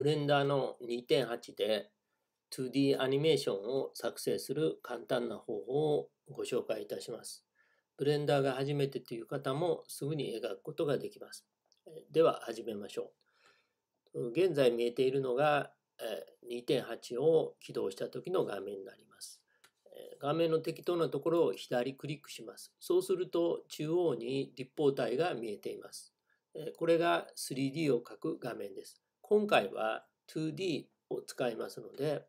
ブレンダーの2.8で 2D アニメーションを作成する簡単な方法をご紹介いたします。ブレンダーが初めてという方もすぐに描くことができます。では始めましょう。現在見えているのが2.8を起動した時の画面になります。画面の適当なところを左クリックします。そうすると中央に立方体が見えています。これが 3D を描く画面です。今回は 2D を使いますので、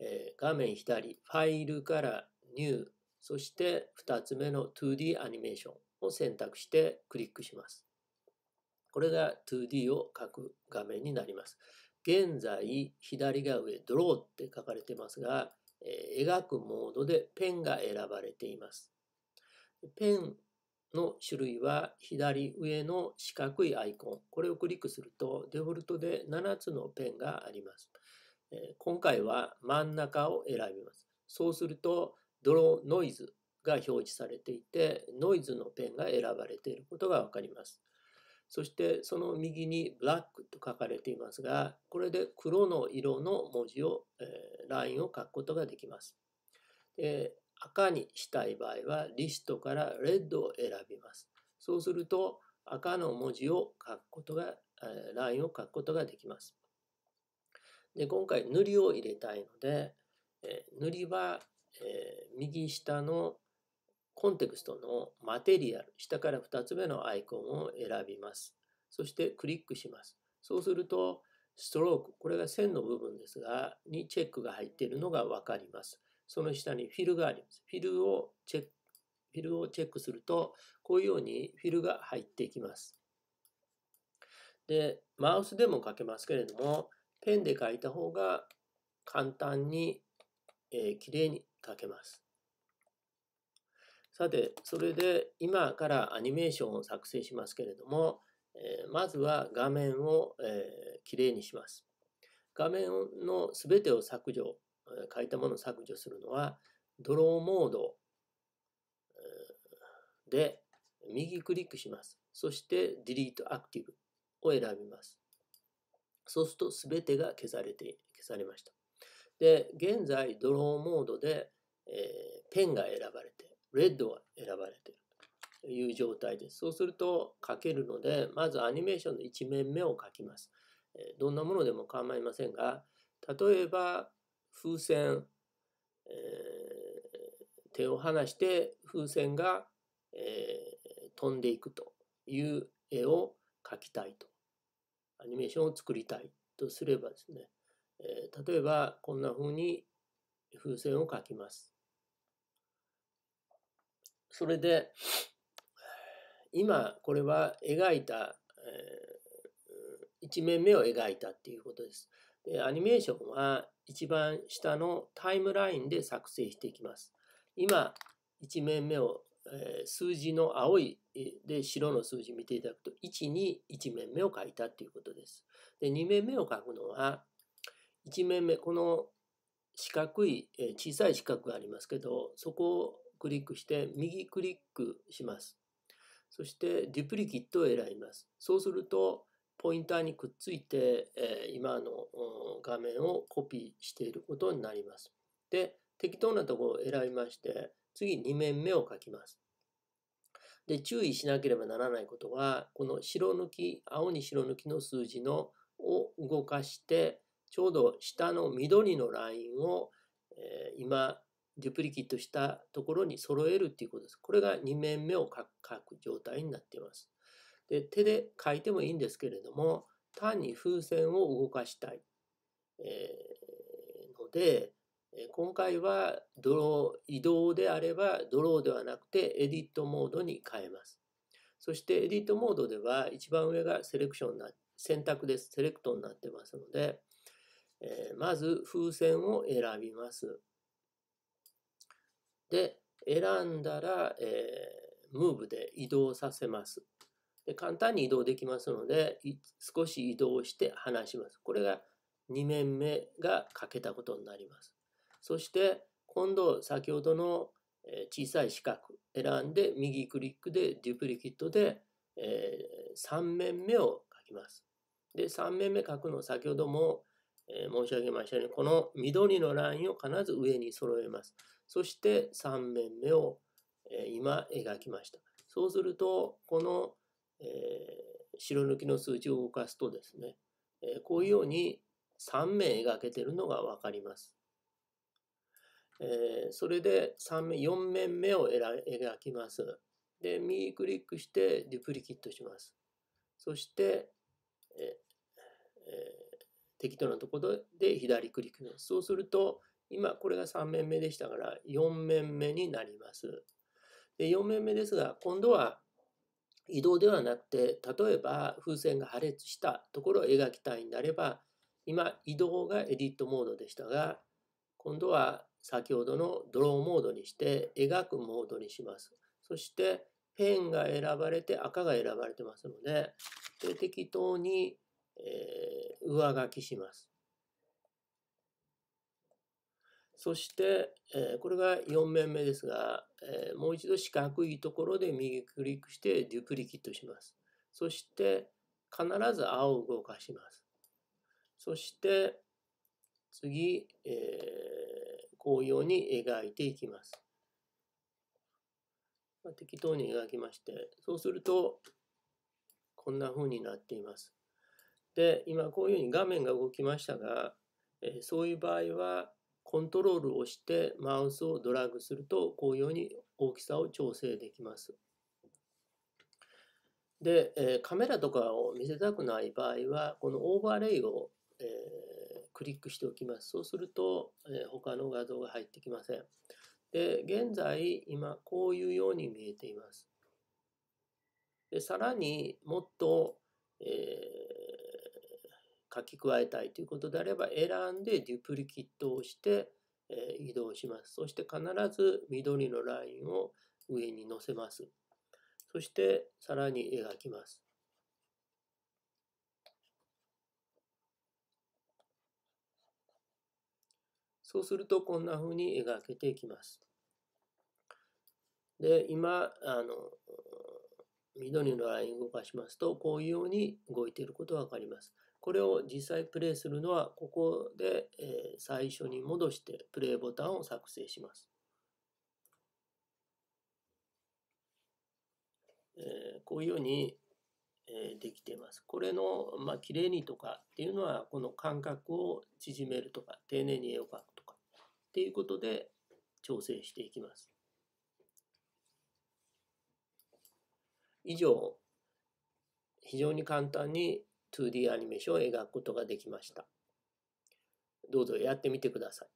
えー、画面左、ファイルからニュー、そして2つ目の 2D アニメーションを選択してクリックします。これが 2D を書く画面になります。現在、左が上、ドローって書かれてますが、えー、描くモードでペンが選ばれています。ペンの種類は左上の四角いアイコン、これをクリックするとデフォルトで7つのペンがあります。今回は真ん中を選びます。そうするとドローノイズが表示されていてノイズのペンが選ばれていることが分かります。そしてその右にブラックと書かれていますがこれで黒の色の文字を、えー、ラインを書くことができます。赤にしたい場合はリストからレッドを選びます。そうすると赤の文字を書くことが、ラインを書くことができます。で今回塗りを入れたいので、え塗りは、え右下のコンテクストのマテリアル、下から2つ目のアイコンを選びます。そしてクリックします。そうすると、ストローク、これが線の部分ですが、にチェックが入っているのがわかります。その下にフィルがあります。フィルをチェックフィルをチェックすると、こういうようにフィルが入っていきます。で、マウスでも書けますけれども、ペンで書いた方が簡単に、えー、きれいに書けます。さて、それで今からアニメーションを作成しますけれども、えー、まずは画面を、えー、きれいにします。画面のすべてを削除書いたものを削除するのは、ドローモードで右クリックします。そして Delete Active を選びます。そうすると全てが消されて消されました。で、現在ドローモードで、えー、ペンが選ばれて、レッドが選ばれているという状態です。そうすると書けるので、まずアニメーションの1面目を書きます。えどんなものでも構いませんが、例えば、風船、えー、手を離して風船が、えー、飛んでいくという絵を描きたいとアニメーションを作りたいとすればですね、えー、例えばこんな風に風船を描きます。それで今これは描いた、えー、1面目を描いたっていうことです。でアニメーションは一番下のタイムラインで作成していきます。今、1面目を、えー、数字の青いで白の数字見ていただくと、1に1面目を書いたということです。で2面目を書くのは、1面目、この四角い、えー、小さい四角がありますけど、そこをクリックして、右クリックします。そして、デュプリキットを選びます。そうすると、ポインターにくっついて、えー、今の画面をコピーしていることになります。で、適当なところを選びまして、次2面目を書きます。で、注意しなければならないことは、この白抜き、青に白抜きの数字のを動かして、ちょうど下の緑のラインを、えー、今、デュプリキットしたところに揃えるっていうことです。これが2面目を書く状態になっています。で手で書いてもいいんですけれども単に風船を動かしたい、えー、ので今回はドロー移動であればドローではなくてエディットモードに変えますそしてエディットモードでは一番上がセレクションな選択ですセレクトになってますので、えー、まず風船を選びますで選んだら、えー、ムーブで移動させますで簡単に移動できますので、少し移動して離します。これが2面目が書けたことになります。そして今度先ほどの小さい四角選んで右クリックでデュプリキットで3面目を書きます。で3面目書くの先ほども申し上げましたようにこの緑のラインを必ず上に揃えます。そして3面目を今描きました。そうするとこのえー、白抜きの数値を動かすとですね、えー、こういうように3面描けてるのが分かります。えー、それで3面4面目を描きます。で、右クリックしてデュプリキットします。そして、えー、適当なところで左クリックです。そうすると、今これが3面目でしたから4面目になります。で4面目ですが、今度は移動ではなくて例えば風船が破裂したところを描きたいであれば今移動がエディットモードでしたが今度は先ほどのドローモードにして描くモードにしますそしてペンが選ばれて赤が選ばれてますのでで適当に、えー、上書きしますそして、えこれが4面目ですが、えもう一度四角いところで右クリックしてデュプリキットします。そして、必ず青を動かします。そして、次、えー、ように描いていきます。まあ、適当に描きまして、そうすると、こんな風になっています。で、今こういうふうに画面が動きましたが、えそういう場合は、コントロールをしてマウスをドラッグするとこういうように大きさを調整できます。で、えカメラとかを見せたくない場合はこのオーバーレイを、えクリックしておきます。そうすると、え他の画像が入ってきません。で、現在今こういうように見えています。でさらにもっと、え書き加えたいということであれば選んでデュプリキットをして移動します。そして必ず緑のラインを上に載せます。そしてさらに描きます。そうするとこんなふうに描けていきます。で、今、あの、緑のライン動かしますと、こういうように動いていることがわかります。これを実際プレイするのは、ここで最初に戻してプレイボタンを作成します。こういうようにできています。これの、まあ、綺麗にとかっていうのは、この間隔を縮めるとか、丁寧に絵を描くとかっていうことで調整していきます。以上、非常に簡単に 2D アニメーションを描くことができました。どうぞやってみてください。